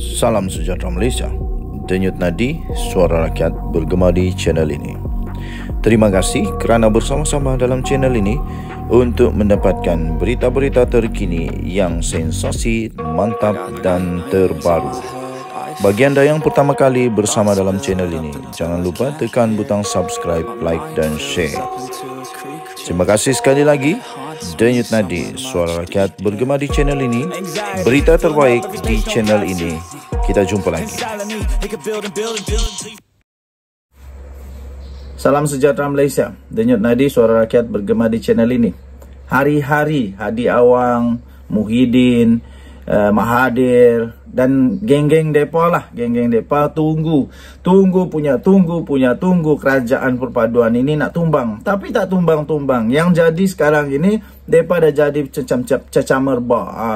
Salam sejahtera Malaysia. Denyut Nadi, suara rakyat bergema di channel ini. Terima kasih kerana bersama-sama dalam channel ini untuk mendapatkan berita-berita terkini yang sensasi, mantap dan terbaru. Bagi anda yang pertama kali bersama dalam channel ini, jangan lupa tekan butang subscribe, like dan share. Terima kasih sekali lagi. Denyut Nadi, suara rakyat bergema di channel ini. Berita terbaik di channel ini. Kita jumpa lagi. Salam sejahtera Malaysia. Denyut Nadi, suara rakyat bergema di channel ini. Hari-hari Hadi Awang, Muhyiddin, uh, Mahathir dan geng-geng depa lah, geng-geng depa tunggu, tunggu punya tunggu punya tunggu kerajaan perpaduan ini nak tumbang. Tapi tak tumbang-tumbang. Yang jadi sekarang ini depa dah jadi cecam-cecam merba. Ha.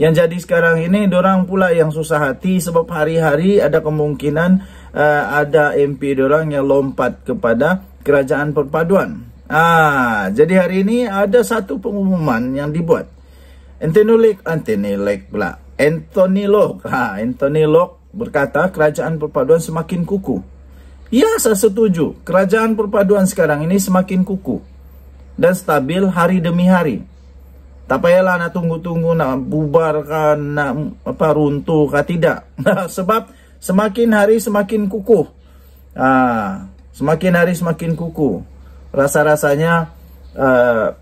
Yang jadi sekarang ini orang pula yang susah hati sebab hari-hari ada kemungkinan uh, ada MP orang yang lompat kepada kerajaan perpaduan. Ah, jadi hari ini ada satu pengumuman yang dibuat. Anthony Locke, Anthony Locke pula. Anthony Locke, ha, Anthony Locke berkata kerajaan perpaduan semakin kuku. Ya, saya setuju. Kerajaan perpaduan sekarang ini semakin kuku dan stabil hari demi hari. Tak payahlah nak tunggu-tunggu, nak bubarkan, nak apa runtuh kah tidak. Sebab semakin hari semakin kukuh. Ha, semakin hari semakin kuku. Rasa-rasanya uh,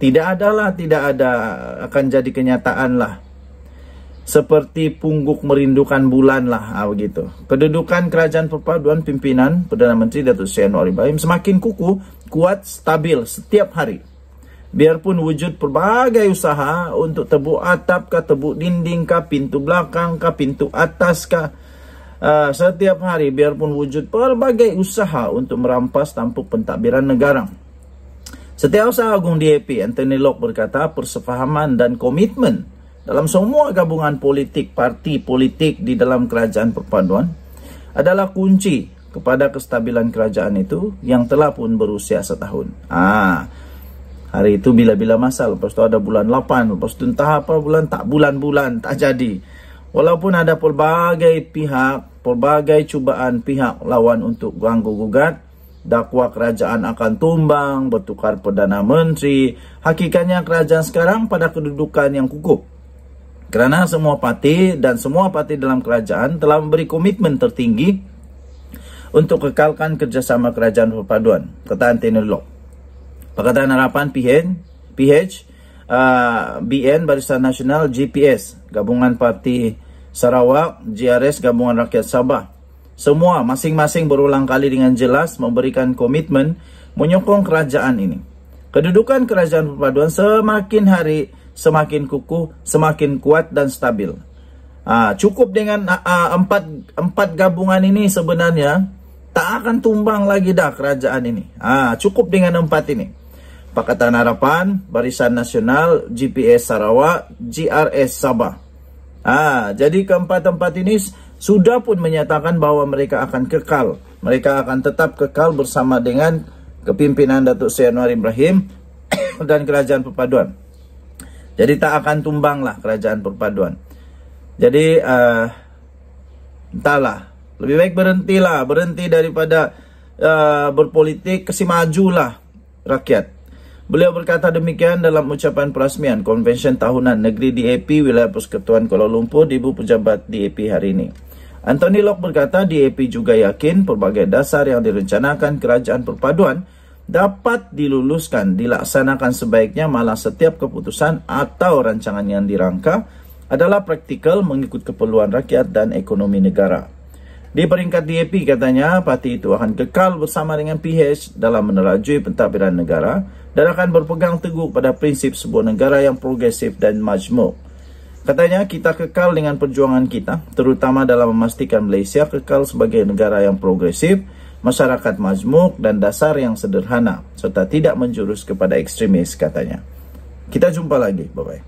tidak adalah tidak ada akan jadi kenyataan lah seperti pungguk merindukan bulan lah ah, begitu kedudukan kerajaan perpaduan pimpinan perdana menteri datuk senor ibrahim semakin kuku kuat stabil setiap hari biarpun wujud berbagai usaha untuk tebu atap ka tebu dinding ka pintu belakang ka pintu atas ka Uh, ah, setiap hari biarpun wujud berbagai usaha untuk merampas tampuk pentadbiran negara Setiausaha Agung DAP Anthony Lok berkata persefahaman dan komitmen dalam semua gabungan politik, parti politik di dalam kerajaan perpaduan adalah kunci kepada kestabilan kerajaan itu yang telah pun berusia setahun. Ah, hari itu bila-bila masa, lepas itu ada bulan 8, lepas itu entah apa bulan, tak bulan-bulan, tak jadi. Walaupun ada pelbagai pihak, pelbagai cubaan pihak lawan untuk ganggu-gugat, dakwa kerajaan akan tumbang, bertukar perdana menteri. Hakikatnya kerajaan sekarang pada kedudukan yang kukuh. Kerana semua parti dan semua parti dalam kerajaan telah memberi komitmen tertinggi untuk kekalkan kerjasama kerajaan perpaduan, ketahan Lok. Perkataan harapan PH, PH uh, BN Barisan Nasional GPS, Gabungan Parti Sarawak, GRS Gabungan Rakyat Sabah, semua masing-masing berulang kali dengan jelas memberikan komitmen menyokong kerajaan ini. Kedudukan kerajaan perpaduan semakin hari semakin kukuh, semakin kuat dan stabil. Uh, cukup dengan uh, uh, empat, empat gabungan ini sebenarnya tak akan tumbang lagi dah kerajaan ini. Uh, cukup dengan empat ini. Pakatan Harapan, Barisan Nasional, GPS Sarawak, GRS Sabah. Ah, jadi keempat-empat ini sudah pun menyatakan bahwa mereka akan kekal. Mereka akan tetap kekal bersama dengan kepimpinan Datuk Seri Anwar Ibrahim dan Kerajaan Perpaduan. Jadi tak akan tumbanglah Kerajaan Perpaduan. Jadi uh, entahlah, lebih baik berhentilah, berhenti daripada uh, berpolitik, kesimajulah rakyat. Beliau berkata demikian dalam ucapan perasmian konvensyen tahunan negeri DAP wilayah Persekutuan Kuala Lumpur di ibu pejabat DAP hari ini. Anthony Locke berkata DAP juga yakin pelbagai dasar yang direncanakan kerajaan perpaduan dapat diluluskan, dilaksanakan sebaiknya malah setiap keputusan atau rancangan yang dirangka adalah praktikal mengikut keperluan rakyat dan ekonomi negara. Di peringkat DAP katanya parti itu akan kekal bersama dengan PH dalam menerajui pentadbiran negara dan akan berpegang teguh pada prinsip sebuah negara yang progresif dan majmuk. Katanya kita kekal dengan perjuangan kita, terutama dalam memastikan Malaysia kekal sebagai negara yang progresif, masyarakat majmuk dan dasar yang sederhana, serta tidak menjurus kepada ekstremis, katanya. Kita jumpa lagi, bye-bye.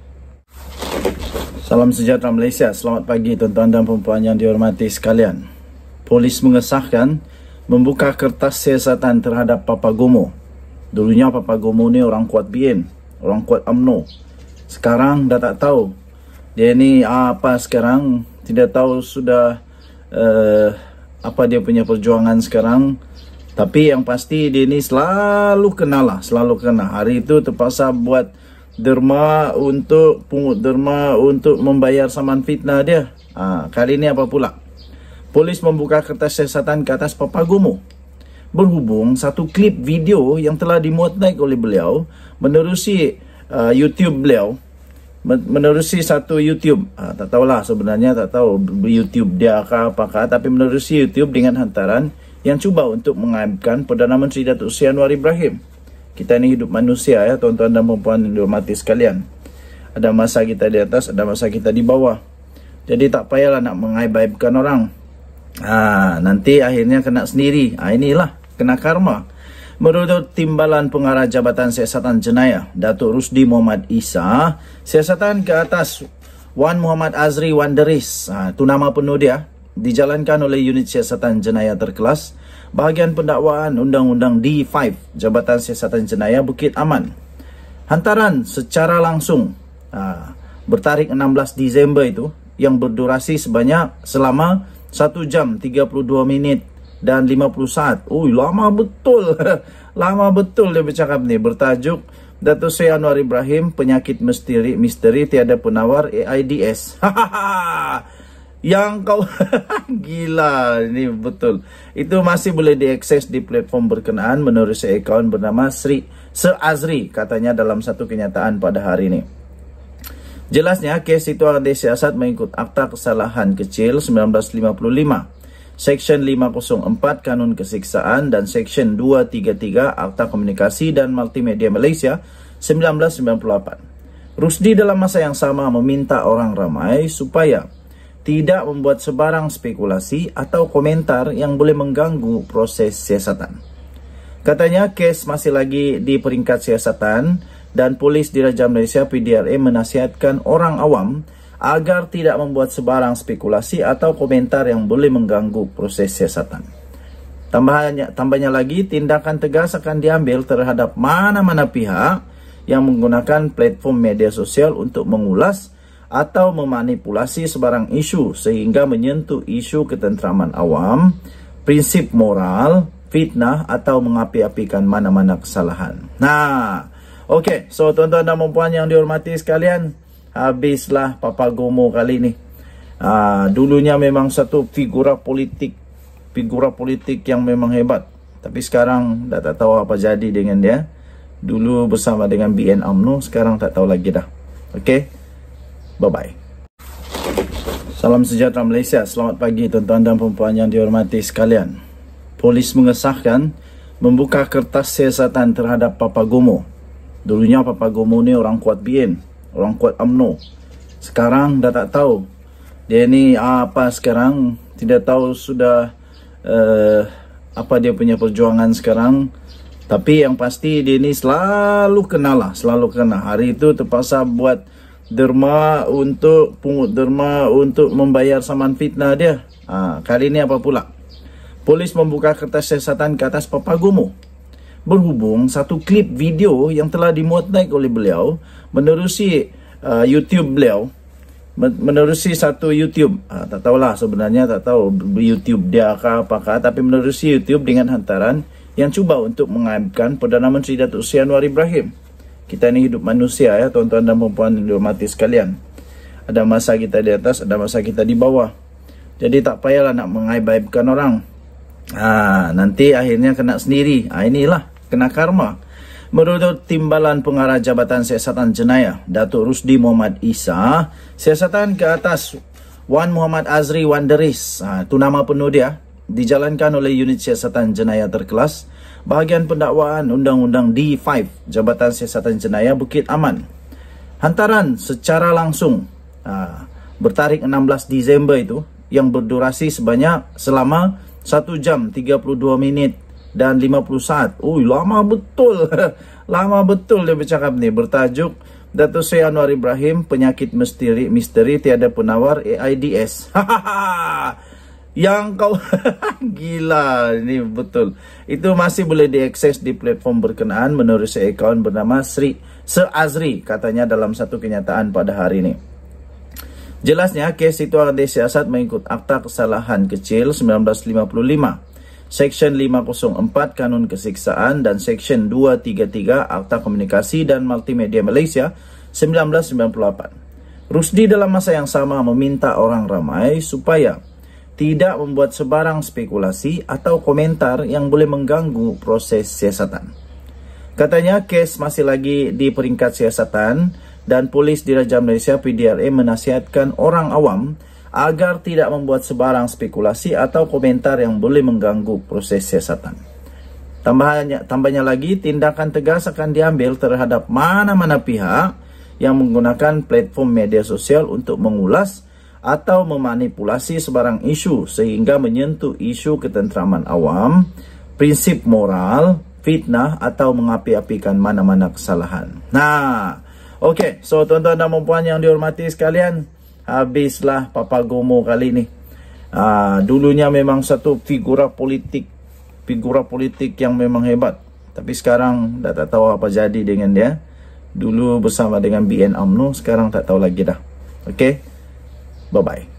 Salam sejahtera Malaysia, selamat pagi tuan-tuan dan perempuan yang dihormati sekalian. Polis mengesahkan membuka kertas siasatan terhadap Papa Gomo. Dulunya Papa Gomo ni orang kuat BN, orang kuat UMNO. Sekarang dah tak tahu dia ni ah, apa sekarang tidak tahu sudah uh, apa dia punya perjuangan sekarang tapi yang pasti dia ni selalu kena lah selalu kena hari itu terpaksa buat derma untuk pungut derma untuk membayar saman fitnah dia ha, kali ini apa pula polis membuka kertas siasatan ke atas papa Gomo berhubung satu klip video yang telah dimuat naik oleh beliau menerusi uh, YouTube beliau menerusi satu YouTube. Ha, tak tahulah sebenarnya tak tahu YouTube dia ke apakah tapi menerusi YouTube dengan hantaran yang cuba untuk mengaibkan Perdana Menteri Datuk Seri Anwar Ibrahim. Kita ini hidup manusia ya tuan-tuan dan puan-puan yang dihormati sekalian. Ada masa kita di atas, ada masa kita di bawah. Jadi tak payahlah nak mengaib-aibkan orang. Ha, nanti akhirnya kena sendiri. Ha, inilah kena karma. Menurut Timbalan Pengarah Jabatan Siasatan Jenayah, Datuk Rusdi Muhammad Isa, siasatan ke atas Wan Muhammad Azri Wan Deris, ha, itu nama penuh dia, dijalankan oleh unit siasatan jenayah terkelas, bahagian pendakwaan Undang-Undang D5 Jabatan Siasatan Jenayah Bukit Aman. Hantaran secara langsung ha, bertarik 16 Disember itu yang berdurasi sebanyak selama 1 jam 32 minit dan 50 saat. Ui, lama betul. lama betul dia bercakap ni. Bertajuk Datuk Sri Anwar Ibrahim, penyakit misteri, misteri tiada penawar AIDS. Yang kau gila ini betul. Itu masih boleh diakses di platform berkenaan menurut seakaun bernama Sri Sir Azri katanya dalam satu kenyataan pada hari ini. Jelasnya kes itu akan disiasat mengikut akta kesalahan kecil 1955 Seksyen 504 Kanun Kesiksaan dan Seksyen 233 Akta Komunikasi dan Multimedia Malaysia 1998. Rusdi dalam masa yang sama meminta orang ramai supaya tidak membuat sebarang spekulasi atau komentar yang boleh mengganggu proses siasatan. Katanya kes masih lagi di peringkat siasatan dan polis diraja Malaysia PDRM menasihatkan orang awam agar tidak membuat sebarang spekulasi atau komentar yang boleh mengganggu proses siasatan. Tambahannya, tambahnya lagi, tindakan tegas akan diambil terhadap mana-mana pihak yang menggunakan platform media sosial untuk mengulas atau memanipulasi sebarang isu sehingga menyentuh isu ketentraman awam, prinsip moral, fitnah atau mengapi-apikan mana-mana kesalahan. Nah, okey, so tuan-tuan dan puan-puan yang dihormati sekalian, habislah Papa Gomo kali ni. Ha, dulunya memang satu figura politik. Figura politik yang memang hebat. Tapi sekarang dah tak tahu apa jadi dengan dia. Dulu bersama dengan BN UMNO, sekarang tak tahu lagi dah. Okay? Bye-bye. Salam sejahtera Malaysia. Selamat pagi tuan-tuan dan perempuan yang dihormati sekalian. Polis mengesahkan membuka kertas siasatan terhadap Papa Gomo. Dulunya Papa Gomo ni orang kuat BN orang kuat UMNO. Sekarang dah tak tahu. Dia ni ah, apa sekarang, tidak tahu sudah uh, apa dia punya perjuangan sekarang. Tapi yang pasti dia ni selalu kenal lah, selalu kenal. Hari itu terpaksa buat derma untuk pungut derma untuk membayar saman fitnah dia. Ha, kali ni apa pula? Polis membuka kertas siasatan ke atas Papa Gumu berhubung satu klip video yang telah dimuat naik oleh beliau menerusi uh, YouTube beliau menerusi satu YouTube uh, tak tahulah sebenarnya tak tahu YouTube dia ke apakah tapi menerusi YouTube dengan hantaran yang cuba untuk mengaibkan Perdana Menteri Datuk Seri Anwar Ibrahim kita ini hidup manusia ya tuan-tuan dan perempuan yang dihormati sekalian ada masa kita di atas ada masa kita di bawah jadi tak payahlah nak mengaib-aibkan orang ha, nanti akhirnya kena sendiri. Ah, ha, inilah kena karma. Menurut Timbalan Pengarah Jabatan Siasatan Jenayah, Datuk Rusdi Muhammad Isa, siasatan ke atas Wan Muhammad Azri Wan Deris, itu ha, nama penuh dia, dijalankan oleh unit siasatan jenayah terkelas, bahagian pendakwaan Undang-Undang D5, Jabatan Siasatan Jenayah Bukit Aman. Hantaran secara langsung ha, bertarik 16 Disember itu yang berdurasi sebanyak selama 1 jam 32 minit dan 50 saat. Ui, lama betul. lama betul dia bercakap ni. Bertajuk Datuk Sri Anwar Ibrahim, penyakit misteri, misteri tiada penawar AIDS. Yang kau gila ini betul. Itu masih boleh diakses di platform berkenaan menurut seakaun bernama Sri Sir Azri katanya dalam satu kenyataan pada hari ini. Jelasnya, kes itu akan disiasat mengikut akta kesalahan kecil 1955. Seksyen 504 Kanun Kesiksaan dan Seksyen 233 Akta Komunikasi dan Multimedia Malaysia 1998. Rusdi dalam masa yang sama meminta orang ramai supaya tidak membuat sebarang spekulasi atau komentar yang boleh mengganggu proses siasatan. Katanya kes masih lagi di peringkat siasatan dan polis diraja Malaysia PDRA menasihatkan orang awam agar tidak membuat sebarang spekulasi atau komentar yang boleh mengganggu proses siasatan. Tambahannya, tambahnya lagi, tindakan tegas akan diambil terhadap mana-mana pihak yang menggunakan platform media sosial untuk mengulas atau memanipulasi sebarang isu sehingga menyentuh isu ketentraman awam, prinsip moral, fitnah atau mengapi-apikan mana-mana kesalahan. Nah, okey. So, tuan-tuan dan puan-puan yang dihormati sekalian, habislah Papa Gomo kali ni. Uh, dulunya memang satu figura politik, figura politik yang memang hebat. Tapi sekarang dah tak tahu apa jadi dengan dia. Dulu bersama dengan BN UMNO, sekarang tak tahu lagi dah. Okay, bye-bye.